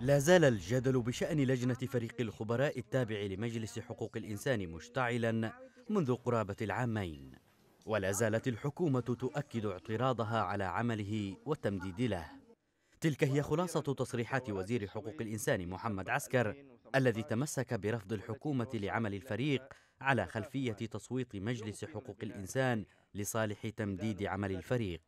لا زال الجدل بشأن لجنة فريق الخبراء التابع لمجلس حقوق الإنسان مشتعلا منذ قرابة العامين ولا زالت الحكومة تؤكد اعتراضها على عمله والتمديد له تلك هي خلاصة تصريحات وزير حقوق الإنسان محمد عسكر الذي تمسك برفض الحكومة لعمل الفريق على خلفية تصويت مجلس حقوق الإنسان لصالح تمديد عمل الفريق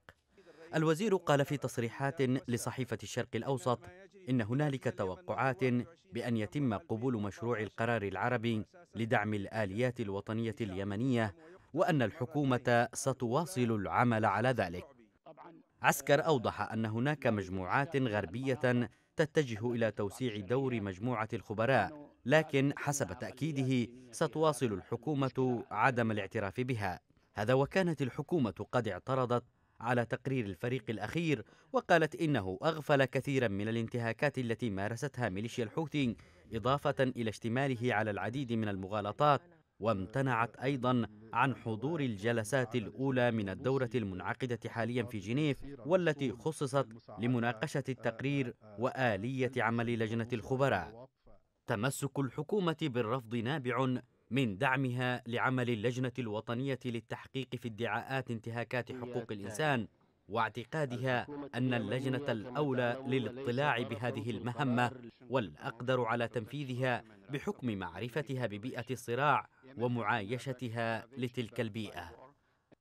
الوزير قال في تصريحات لصحيفة الشرق الأوسط إن هنالك توقعات بأن يتم قبول مشروع القرار العربي لدعم الآليات الوطنية اليمنية وأن الحكومة ستواصل العمل على ذلك عسكر أوضح أن هناك مجموعات غربية تتجه إلى توسيع دور مجموعة الخبراء لكن حسب تأكيده ستواصل الحكومة عدم الاعتراف بها هذا وكانت الحكومة قد اعترضت على تقرير الفريق الأخير وقالت إنه أغفل كثيرا من الانتهاكات التي مارستها ميليشيا الحوثي إضافة إلى اشتماله على العديد من المغالطات وامتنعت أيضا عن حضور الجلسات الأولى من الدورة المنعقدة حاليا في جنيف والتي خصصت لمناقشة التقرير وآلية عمل لجنة الخبراء تمسك الحكومة بالرفض نابع من دعمها لعمل اللجنة الوطنية للتحقيق في ادعاءات انتهاكات حقوق الإنسان واعتقادها أن اللجنة الأولى للاطلاع بهذه المهمة والأقدر على تنفيذها بحكم معرفتها ببيئة الصراع ومعايشتها لتلك البيئة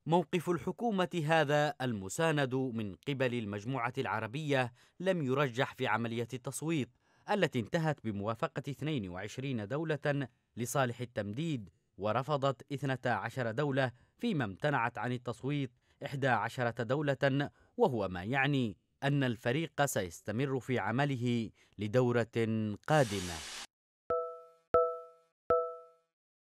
موقف الحكومة هذا المساند من قبل المجموعة العربية لم يرجح في عملية التصويت التي انتهت بموافقة 22 دولة لصالح التمديد ورفضت 12 دولة فيما امتنعت عن التصويت 11 دولة وهو ما يعني أن الفريق سيستمر في عمله لدورة قادمة